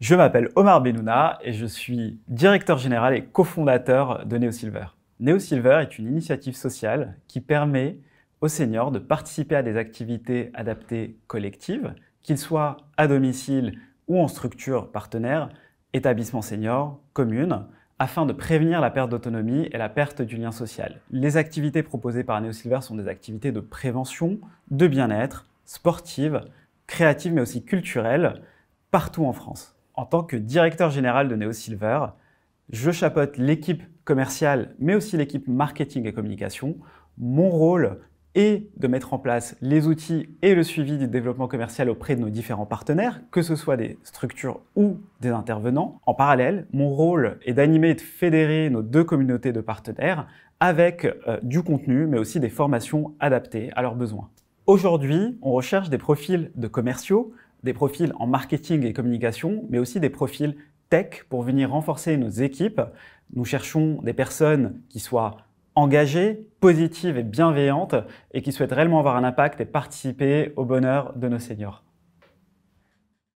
Je m'appelle Omar Benouna et je suis directeur général et cofondateur de NeoSilver. NeoSilver est une initiative sociale qui permet aux seniors de participer à des activités adaptées collectives, qu'ils soient à domicile ou en structure partenaire, établissement senior, commune, afin de prévenir la perte d'autonomie et la perte du lien social. Les activités proposées par NeoSilver sont des activités de prévention, de bien-être, sportives, créatives mais aussi culturelles, partout en France en tant que directeur général de Neo Silver, je chapeaute l'équipe commerciale, mais aussi l'équipe marketing et communication. Mon rôle est de mettre en place les outils et le suivi du développement commercial auprès de nos différents partenaires, que ce soit des structures ou des intervenants. En parallèle, mon rôle est d'animer et de fédérer nos deux communautés de partenaires avec euh, du contenu, mais aussi des formations adaptées à leurs besoins. Aujourd'hui, on recherche des profils de commerciaux, des profils en marketing et communication, mais aussi des profils tech pour venir renforcer nos équipes. Nous cherchons des personnes qui soient engagées, positives et bienveillantes et qui souhaitent réellement avoir un impact et participer au bonheur de nos seniors.